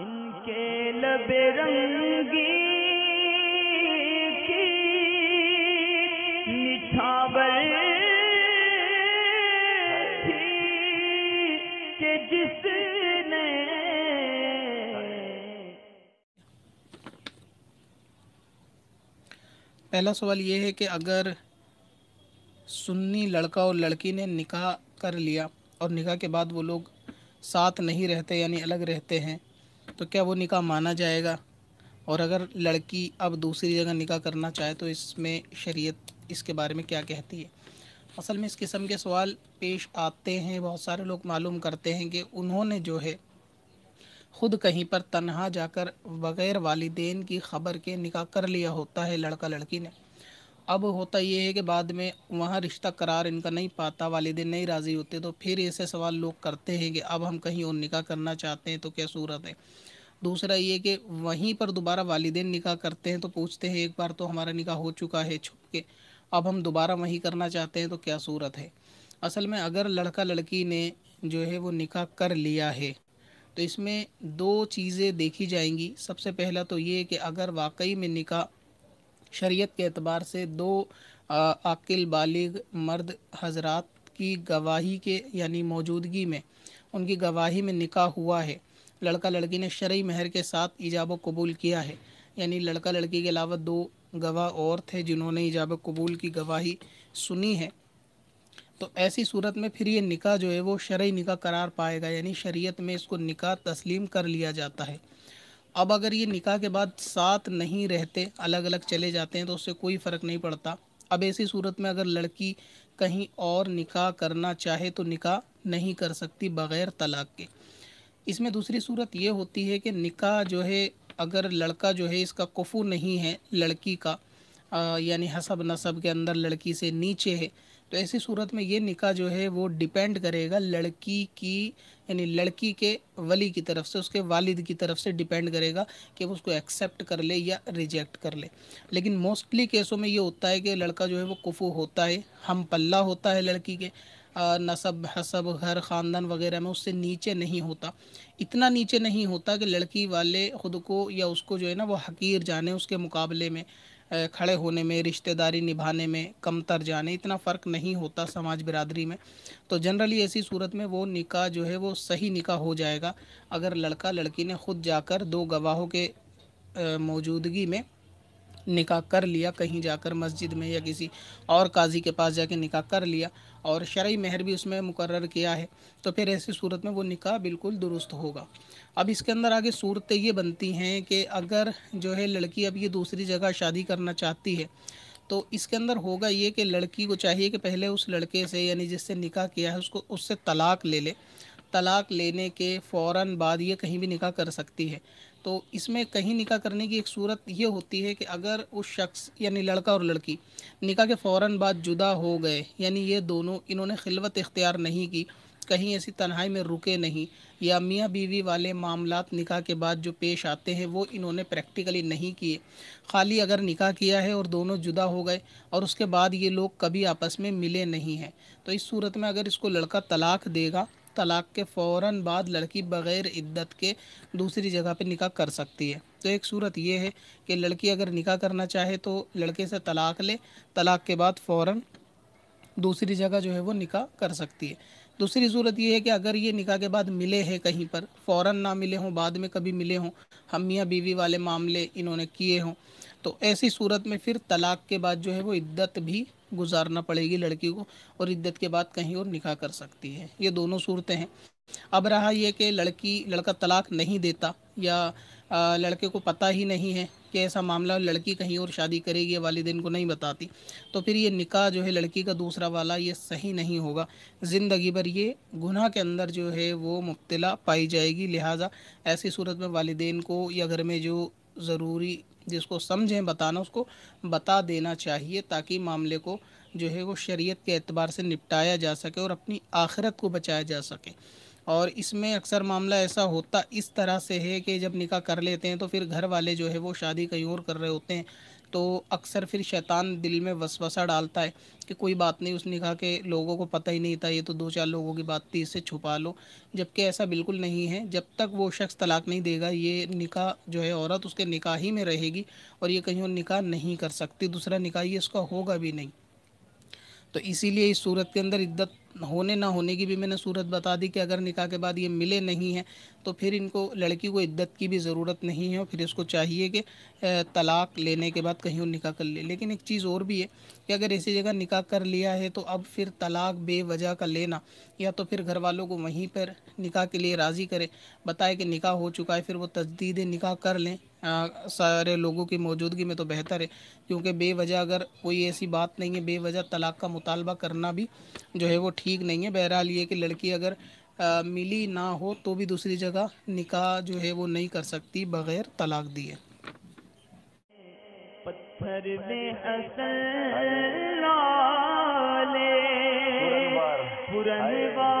इनके रंगी की के जिसने पहला सवाल ये है कि अगर सुन्नी लड़का और लड़की ने निकाह कर लिया और निकाह के बाद वो लोग साथ नहीं रहते यानी अलग रहते हैं तो क्या वो निकाह माना जाएगा और अगर लड़की अब दूसरी जगह निकाह करना चाहे तो इसमें शरीयत इसके बारे में क्या कहती है असल में इस किस्म के सवाल पेश आते हैं बहुत सारे लोग मालूम करते हैं कि उन्होंने जो है ख़ुद कहीं पर तनहा जाकर बग़ैर वालदेन की ख़बर के निकाह कर लिया होता है लड़का लड़की ने अब होता ये है कि बाद में वहाँ रिश्ता करार इनका नहीं पाता वालदे नहीं राज़ी होते तो फिर ऐसे सवाल लोग करते हैं कि अब हम कहीं और निकाह करना चाहते हैं तो क्या सूरत है दूसरा ये कि वहीं पर दोबारा वालदे निकाह करते हैं तो पूछते हैं एक बार तो हमारा निकाह हो चुका है छुप के अब हम दोबारा वहीं करना चाहते हैं तो क्या सूरत है असल में अगर लड़का लड़की ने जो है वो निकाह कर लिया है तो इसमें दो चीज़ें देखी जाएंगी सबसे पहला तो ये कि अगर वाकई में निकाह शरीयत के अतबार से दो अकिल बालिग मर्द हजरात की गवाही के यानी मौजूदगी में उनकी गवाही में निकाह हुआ है लड़का लड़की ने शरी महर के साथ ईजाब कबूल किया है यानी लड़का लड़की के अलावा दो गवाह और थे जिन्होंने ईजाब कबूल की गवाही सुनी है तो ऐसी सूरत में फिर ये निकाह जो है वो शर्य निकाह करार पाएगा यानी शरीयत में इसको निकाह तस्लीम कर लिया जाता है अब अगर ये निकाह के बाद साथ नहीं रहते अलग अलग चले जाते हैं तो उससे कोई फ़र्क नहीं पड़ता अब ऐसी सूरत में अगर लड़की कहीं और निकाह करना चाहे तो निकाह नहीं कर सकती बग़ैर तलाक के इसमें दूसरी सूरत ये होती है कि निकाह जो है अगर लड़का जो है इसका कफू नहीं है लड़की का यानी हसब नसब के अंदर लड़की से नीचे है तो ऐसी सूरत में ये निका जो है वो डिपेंड करेगा लड़की की यानी लड़की के वली की तरफ से उसके वालिद की तरफ से डिपेंड करेगा कि वो उसको एक्सेप्ट कर ले या रिजेक्ट कर ले लेकिन मोस्टली केसों में ये होता है कि लड़का जो है वो कुफू होता है हम पल्ला होता है लड़की के नसब हसब घर ख़ानदान वगैरह में उससे नीचे नहीं होता इतना नीचे नहीं होता कि लड़की वाले ख़ुद को या उसको जो है ना वो हकीर जाने उसके मुकाबले में खड़े होने में रिश्तेदारी निभाने में कम तर जाने इतना फ़र्क नहीं होता समाज बिरादरी में तो जनरली ऐसी सूरत में वो निकाह जो है वो सही निकाह हो जाएगा अगर लड़का लड़की ने खुद जाकर दो गवाहों के मौजूदगी में निकाह कर लिया कहीं जाकर मस्जिद में या किसी और काजी के पास जाके निकाह कर लिया और शरय महर भी उसमें मुकर किया है तो फिर ऐसी सूरत में वो निकाह बिल्कुल दुरुस्त होगा अब इसके अंदर आगे सूरतें ये बनती हैं कि अगर जो है लड़की अब ये दूसरी जगह शादी करना चाहती है तो इसके अंदर होगा ये कि लड़की को चाहिए कि पहले उस लड़के से यानी जिससे निकाह किया है उसको उससे तलाक ले ले तलाक लेने के फ़ौर बाद ये कहीं भी निकाह कर सकती है तो इसमें कहीं निकाह करने की एक सूरत ये होती है कि अगर उस शख्स यानी लड़का और लड़की निकाह के फ़ौर बाद जुदा हो गए यानी ये दोनों इन्होंने खिलवत इख्तियार नहीं की कहीं ऐसी तन्हाई में रुके नहीं या मियाँ बीवी वाले मामला निकाह के बाद जो पेश आते हैं वो इन्होंने प्रैक्टिकली नहीं किए खाली अगर निकाह किया है और दोनों जुदा हो गए और उसके बाद ये लोग कभी आपस में मिले नहीं हैं तो इस सूरत में अगर इसको लड़का तलाक देगा तलाक के फ़ौर बाद लड़की बग़ैर इद्दत के दूसरी जगह पर निकाह कर सकती है तो एक सूरत यह है कि लड़की अगर निकाह करना चाहे तो लड़के से तलाक ले तलाक के बाद फ़ौर दूसरी जगह जो है वो निकाह कर सकती है दूसरी सूरत यह है कि अगर ये निकाह के बाद मिले हैं कहीं पर फ़ौर ना मिले हों बाद में कभी मिले हों हम मियाँ बीवी वाले मामले इन्होंने किए हों तो ऐसी सूरत में फिर तलाक के बाद जो है वो इद्दत भी गुजारना पड़ेगी लड़की को और इद्दत के बाद कहीं और निकाह कर सकती है ये दोनों सूरतें हैं अब रहा यह कि लड़की लड़का तलाक नहीं देता या लड़के को पता ही नहीं है कि ऐसा मामला लड़की कहीं और शादी करेगी या वालदेन को नहीं बताती तो फिर ये निकाह जो है लड़की का दूसरा वाला ये सही नहीं होगा ज़िंदगी भर ये गुनाह के अंदर जो है वो मुब्तला पाई जाएगी लिहाजा ऐसी सूरत में वालदेन को या घर में जो ज़रूरी जिसको समझें बताना उसको बता देना चाहिए ताकि मामले को जो है वो शरीयत के एतबार से निपटाया जा सके और अपनी आखिरत को बचाया जा सके और इसमें अक्सर मामला ऐसा होता इस तरह से है कि जब निकाह कर लेते हैं तो फिर घर वाले जो है वो शादी कहीं और कर रहे होते हैं तो अक्सर फिर शैतान दिल में वसवसा डालता है कि कोई बात नहीं उसने कहा कि लोगों को पता ही नहीं था ये तो दो चार लोगों की बात थी इससे छुपा लो जबकि ऐसा बिल्कुल नहीं है जब तक वो शख्स तलाक नहीं देगा ये निकाह जो है औरत उसके निकाह ही में रहेगी और ये कहीं और निकाह नहीं कर सकती दूसरा निकाह ये उसका होगा भी नहीं तो इसीलिए इस सूरत के अंदर इद्दत होने ना होने की भी मैंने सूरत बता दी कि अगर निकाह के बाद ये मिले नहीं हैं तो फिर इनको लड़की को इद्दत की भी ज़रूरत नहीं है और फिर इसको चाहिए कि तलाक लेने के बाद कहीं और निकाह कर ले लेकिन एक चीज़ और भी है कि अगर ऐसी जगह निकाह कर लिया है तो अब फिर तलाक बेवजह का लेना या तो फिर घर वालों को वहीं पर निकाह के लिए राज़ी करें बताए कि निकाह हो चुका है फिर वो तजदीद निकाह कर लें आ, सारे लोगों की मौजूदगी में तो बेहतर है क्योंकि बेवजह अगर कोई ऐसी बात नहीं है बेवजह तलाक का मुतालबा करना भी जो है वो ठीक नहीं है बहरहाल ये कि लड़की अगर आ, मिली ना हो तो भी दूसरी जगह निकाह जो है वो नहीं कर सकती बगैर तलाक दिए पत्थर में असल पुरनवार